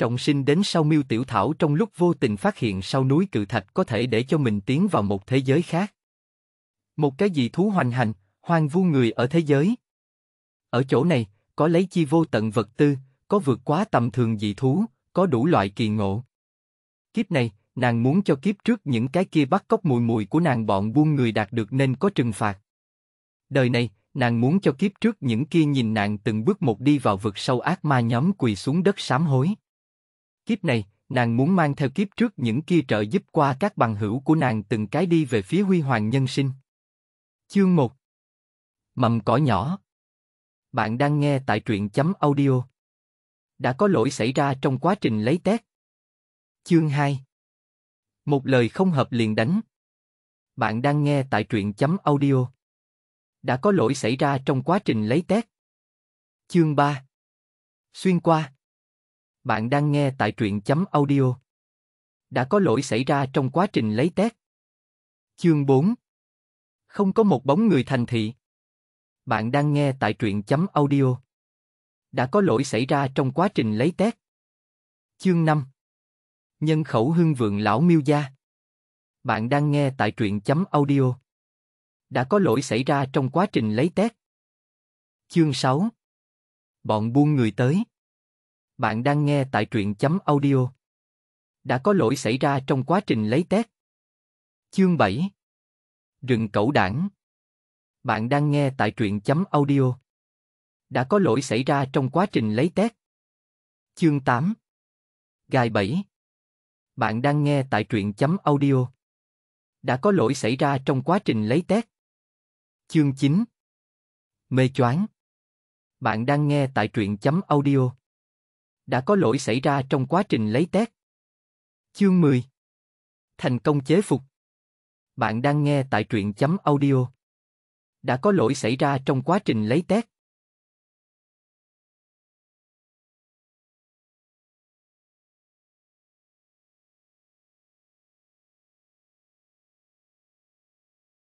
Trọng sinh đến sau miêu tiểu thảo trong lúc vô tình phát hiện sau núi cự thạch có thể để cho mình tiến vào một thế giới khác. Một cái gì thú hoành hành, hoang vu người ở thế giới. Ở chỗ này, có lấy chi vô tận vật tư, có vượt quá tầm thường dị thú, có đủ loại kỳ ngộ. Kiếp này, nàng muốn cho kiếp trước những cái kia bắt cóc mùi mùi của nàng bọn buôn người đạt được nên có trừng phạt. Đời này, nàng muốn cho kiếp trước những kia nhìn nàng từng bước một đi vào vực sâu ác ma nhóm quỳ xuống đất sám hối kiếp này, nàng muốn mang theo kiếp trước những kia trợ giúp qua các bằng hữu của nàng từng cái đi về phía huy hoàng nhân sinh. Chương 1 Mầm cỏ nhỏ Bạn đang nghe tại truyện chấm audio. Đã có lỗi xảy ra trong quá trình lấy tét. Chương 2 Một lời không hợp liền đánh. Bạn đang nghe tại truyện chấm audio. Đã có lỗi xảy ra trong quá trình lấy tét. Chương 3 Xuyên qua bạn đang nghe tại truyện chấm audio. Đã có lỗi xảy ra trong quá trình lấy test. Chương 4 Không có một bóng người thành thị. Bạn đang nghe tại truyện chấm audio. Đã có lỗi xảy ra trong quá trình lấy test. Chương 5 Nhân khẩu hương vượng lão miêu gia. Bạn đang nghe tại truyện chấm audio. Đã có lỗi xảy ra trong quá trình lấy test. Chương 6 Bọn buôn người tới bạn đang nghe tại truyện chấm audio. Đã có lỗi xảy ra trong quá trình lấy test. Chương 7 Rừng cẩu đảng Bạn đang nghe tại truyện chấm audio. Đã có lỗi xảy ra trong quá trình lấy test. Chương 8 gài 7 Bạn đang nghe tại truyện chấm audio. Đã có lỗi xảy ra trong quá trình lấy test. Chương 9 Mê choáng Bạn đang nghe tại truyện chấm audio đã có lỗi xảy ra trong quá trình lấy test. Chương 10 Thành công chế phục Bạn đang nghe tại truyện chấm audio. Đã có lỗi xảy ra trong quá trình lấy test.